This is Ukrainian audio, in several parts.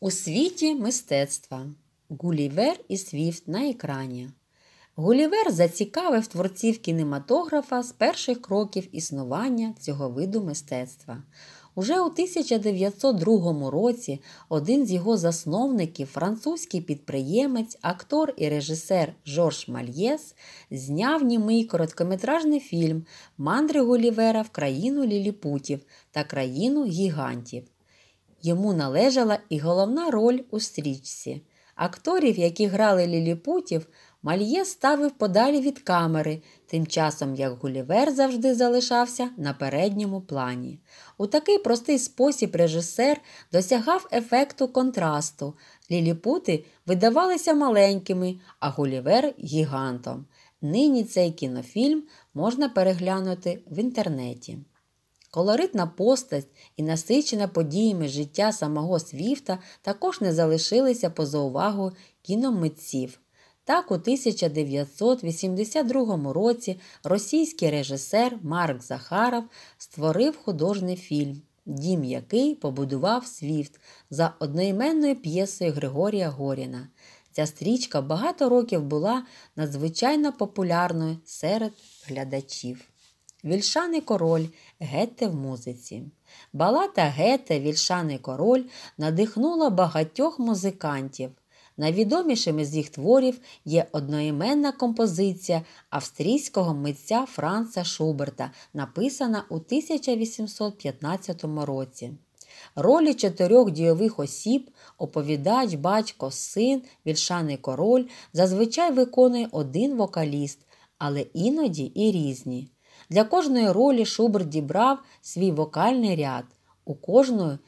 У світі мистецтва Гулівер і Свіфт на екрані. Гулівер зацікавив творців кінематографа з перших кроків існування цього виду мистецтва. Уже у 1902 році один з його засновників, французький підприємець, актор і режисер Жорж Мальєс, зняв німий короткометражний фільм Мандри Гулівера в країну ліліпутів та країну гігантів. Йому належала і головна роль у стрічці. Акторів, які грали ліліпутів, мальє ставив подалі від камери, тим часом як Гулівер завжди залишався на передньому плані. У такий простий спосіб режисер досягав ефекту контрасту. Ліліпути видавалися маленькими, а Гулівер гігантом. Нині цей кінофільм можна переглянути в інтернеті. Колоритна постать і насичена подіями життя самого Свіфта також не залишилися поза увагу кіномитців. Так, у 1982 році російський режисер Марк Захаров створив художній фільм, дім який побудував Свіфт за одноіменною п'єсою Григорія Горіна. Ця стрічка багато років була надзвичайно популярною серед глядачів. Вільшаний король, гете в музиці. Балата гете, вільшаний король надихнула багатьох музикантів. Найвідомішими з їх творів є одноіменна композиція австрійського митця Франца Шуберта, написана у 1815 році. Ролі чотирьох дійових осіб, оповідач, батько, син, вільшаний король зазвичай виконує один вокаліст, але іноді і різні. Для кожної ролі Шуберт дібрав свій вокальний ряд, у кожної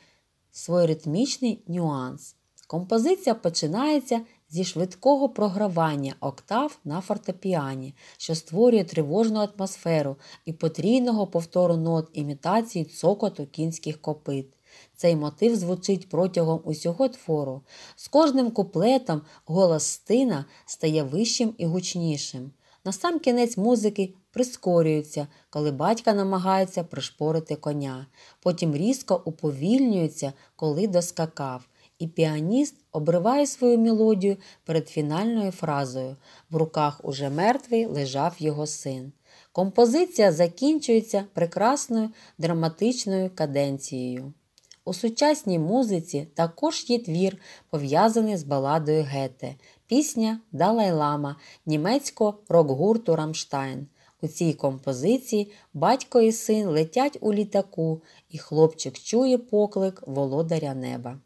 свій ритмічний нюанс. Композиція починається зі швидкого програвання октав на фортепіані, що створює тривожну атмосферу і потрійного повтору нот імітації цокоту кінських копит. Цей мотив звучить протягом усього твору. З кожним куплетом голос стина стає вищим і гучнішим. На сам кінець музики прискорюються, коли батька намагається пришпорити коня. Потім різко уповільнюється, коли доскакав. І піаніст обриває свою мелодію перед фінальною фразою. В руках уже мертвий лежав його син. Композиція закінчується прекрасною драматичною каденцією. У сучасній музиці також є твір, пов'язаний з баладою Гете, пісня Далайлама німецького рок-гурту Рамштайн. У цій композиції батько і син летять у літаку, і хлопчик чує поклик володаря неба.